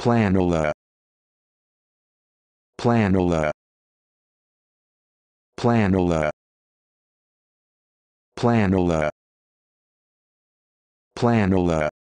Planola. Planola. Planola. Planola. Planola.